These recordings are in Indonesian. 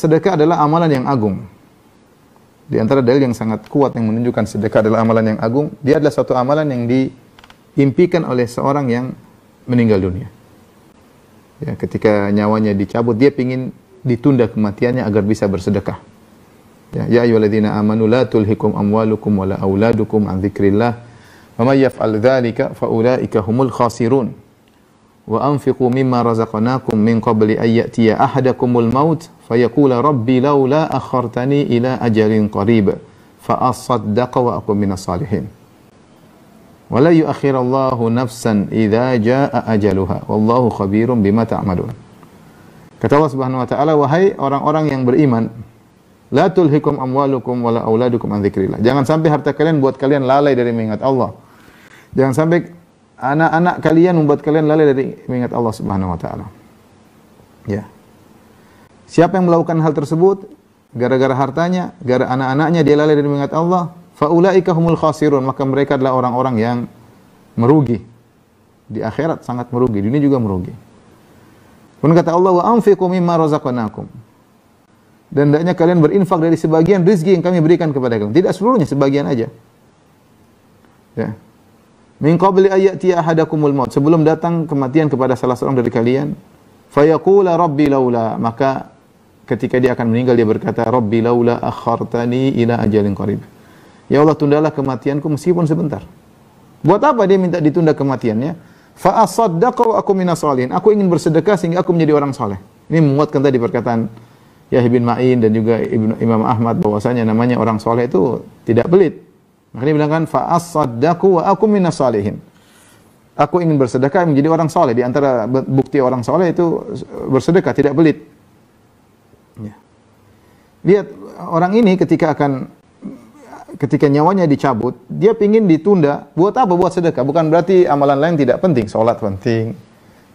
sedekah adalah amalan yang agung. Di antara dalil yang sangat kuat yang menunjukkan sedekah adalah amalan yang agung, dia adalah suatu amalan yang diimpikan oleh seorang yang meninggal dunia. Ya, ketika nyawanya dicabut, dia ingin ditunda kematiannya agar bisa bersedekah. Ya, ya ayyuhalladzina amanu la tulhikum amwalukum wala auladukum an dzikrillah wa may yaf'al dzalika faulaika humul khasirun. Wa anfiqu mimma razaqnakum min qabli ayyatiya ahadakumul maut fayakula rabbi laula akhartani ila ajalin qarib fa asaddaqa wa aqum minas salihin wala yuakhirallahu nafsan idha jaa ajaluha wallahu khabirum bima ta'amadun kata Allah Subhanahu wa taala wahai orang-orang yang beriman la tulhikum amwalukum wala awladukum an dzikrillah jangan sampai harta kalian buat kalian lalai dari mengingat Allah jangan sampai anak-anak kalian membuat kalian lalai dari mengingat Allah Subhanahu wa taala ya yeah. Siapa yang melakukan hal tersebut? Gara-gara hartanya, gara anak-anaknya dia lalai dari mengingat Allah, faulaika humul khasirun, maka mereka adalah orang-orang yang merugi. Di akhirat sangat merugi, di dunia juga merugi. Kemudian kata Allah, wa anfiqu mimma razaqnakum. Dan hendaknya kalian berinfak dari sebagian rizki yang kami berikan kepada kalian. Tidak seluruhnya, sebagian aja. Ya. Min qabli ayati ahadakumul maut. Sebelum datang kematian kepada salah seorang dari kalian, fayaqula rabbi laula. Maka ketika dia akan meninggal dia berkata, "Rabbi laula akhartani ila ajalin qarib." Ya Allah, tundalah kematianku meskipun sebentar. Buat apa dia minta ditunda kematiannya? Fa asaddaqa wa aku minas salihin. Aku ingin bersedekah sehingga aku menjadi orang saleh. Ini menguatkan tadi perkataan Yahya bin Ma'in dan juga Ibn Imam Ahmad bahwasanya namanya orang saleh itu tidak pelit. dia bilang kan fa asaddaqa wa aku minas salihin. Aku ingin bersedekah menjadi orang saleh. Di antara bukti orang saleh itu bersedekah, tidak pelit. Lihat orang ini ketika akan ketika nyawanya dicabut, dia pingin ditunda. Buat apa? Buat sedekah. Bukan berarti amalan lain tidak penting. Sholat penting.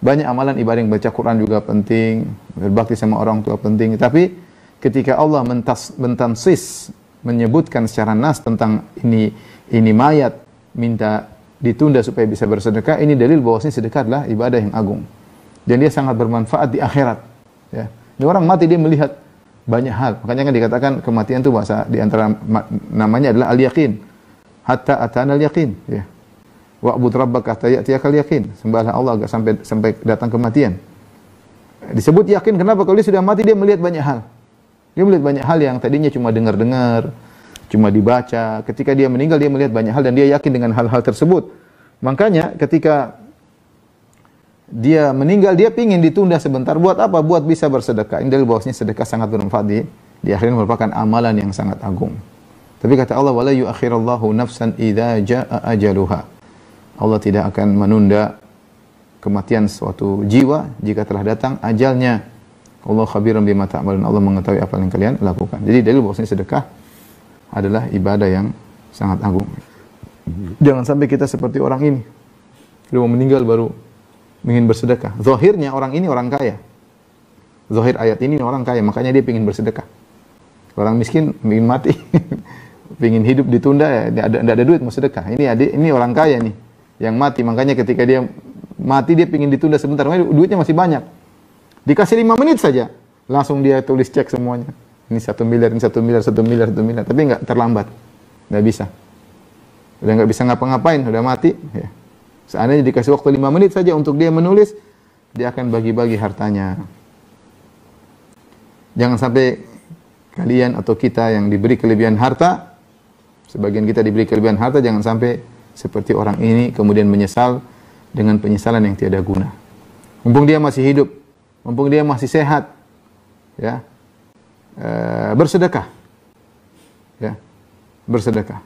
Banyak amalan ibadah yang baca Quran juga penting. Berbakti sama orang tua penting. Tapi ketika Allah mentas, mentansis, menyebutkan secara nas tentang ini ini mayat, minta ditunda supaya bisa bersedekah, ini dalil bahwasanya sedekah adalah ibadah yang agung. Dan dia sangat bermanfaat di akhirat. Ya. Ini orang mati dia melihat banyak hal. Makanya kan dikatakan kematian itu bahasa di antara namanya adalah al-yaqin. Hatta atana al-yaqin, ya. Wa'bud rabbaka hatta al yaqin. Sembahlah Allah agar sampai sampai datang kematian. Disebut yakin kenapa? Kalau dia sudah mati dia melihat banyak hal. Dia melihat banyak hal yang tadinya cuma dengar-dengar, cuma dibaca. Ketika dia meninggal dia melihat banyak hal dan dia yakin dengan hal-hal tersebut. Makanya ketika dia meninggal dia pingin ditunda sebentar buat apa buat bisa bersedekah ini dari bahwasanya sedekah sangat bermanfaat di di akhirnya merupakan amalan yang sangat agung tapi kata Allah wala yuakhirallahu nafsan idza jaa ajaluha Allah tidak akan menunda kematian suatu jiwa jika telah datang ajalnya Allah khabiran bima ta'malun Allah mengetahui apa yang kalian lakukan jadi dari bahwasanya sedekah adalah ibadah yang sangat agung jangan sampai kita seperti orang ini dia mau meninggal baru ingin bersedekah. Zohirnya orang ini orang kaya. Zohir ayat ini orang kaya, makanya dia ingin bersedekah. Orang miskin ingin mati, ingin hidup ditunda, ya, tidak ada, ada duit mau sedekah. Ini adik, ini orang kaya nih, yang mati. Makanya ketika dia mati, dia ingin ditunda sebentar, makanya duitnya masih banyak. Dikasih lima menit saja, langsung dia tulis cek semuanya. Ini satu miliar, ini satu miliar, satu miliar, satu miliar. Tapi nggak terlambat, nggak bisa. Udah nggak bisa ngapa-ngapain, udah mati. Ya Seandainya dikasih waktu lima menit saja untuk dia menulis, dia akan bagi-bagi hartanya. Jangan sampai kalian atau kita yang diberi kelebihan harta, sebagian kita diberi kelebihan harta, jangan sampai seperti orang ini kemudian menyesal dengan penyesalan yang tiada guna. Mumpung dia masih hidup, mumpung dia masih sehat, ya, e, bersedekah, ya, bersedekah.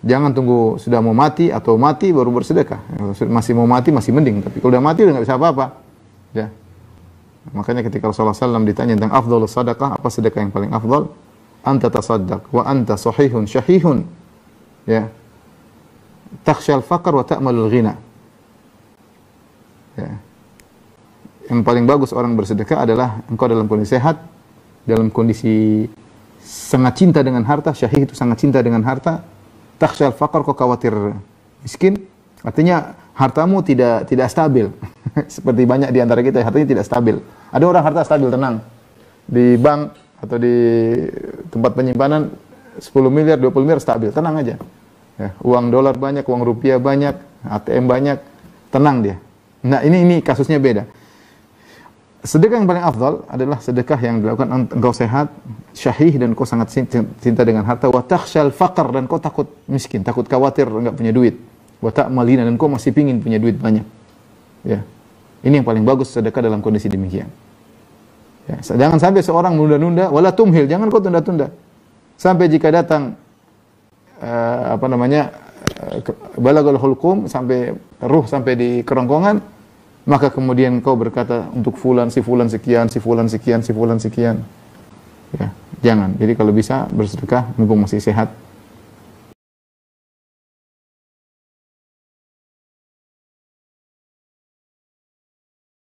Jangan tunggu sudah mau mati atau mati baru bersedekah. Masih mau mati masih mending, tapi kalau sudah mati udah nggak bisa apa-apa. Ya. Makanya ketika Rasulullah SAW ditanya tentang afdol sadaqah, apa sedekah yang paling afdol? Anta tasaddaq wa anta sahihun syahihun. Ya. Takhsyal faqar wa ta'malul ghina. Ya. Yang paling bagus orang bersedekah adalah engkau dalam kondisi sehat, dalam kondisi sangat cinta dengan harta, syahih itu sangat cinta dengan harta, takhsyal fakor kau khawatir miskin artinya hartamu tidak tidak stabil seperti banyak di antara kita hartanya tidak stabil ada orang harta stabil tenang di bank atau di tempat penyimpanan 10 miliar 20 miliar stabil tenang aja ya, uang dolar banyak uang rupiah banyak ATM banyak tenang dia nah ini ini kasusnya beda sedekah yang paling afdal adalah sedekah yang dilakukan engkau sehat, syahih dan kau sangat cinta dengan harta, wa takhsyal faqr dan kau takut miskin, takut khawatir enggak punya duit. Wa ta'malina dan kau masih pingin punya duit banyak. Ya. Ini yang paling bagus sedekah dalam kondisi demikian. Ya, jangan sampai seorang menunda-nunda, wala tumhil, jangan kau tunda-tunda. Sampai jika datang uh, apa namanya? Uh, balagul hulqum sampai ruh sampai di kerongkongan, maka kemudian kau berkata untuk fulan si fulan sekian si fulan sekian si fulan sekian ya jangan jadi kalau bisa bersedekah mumpung masih sehat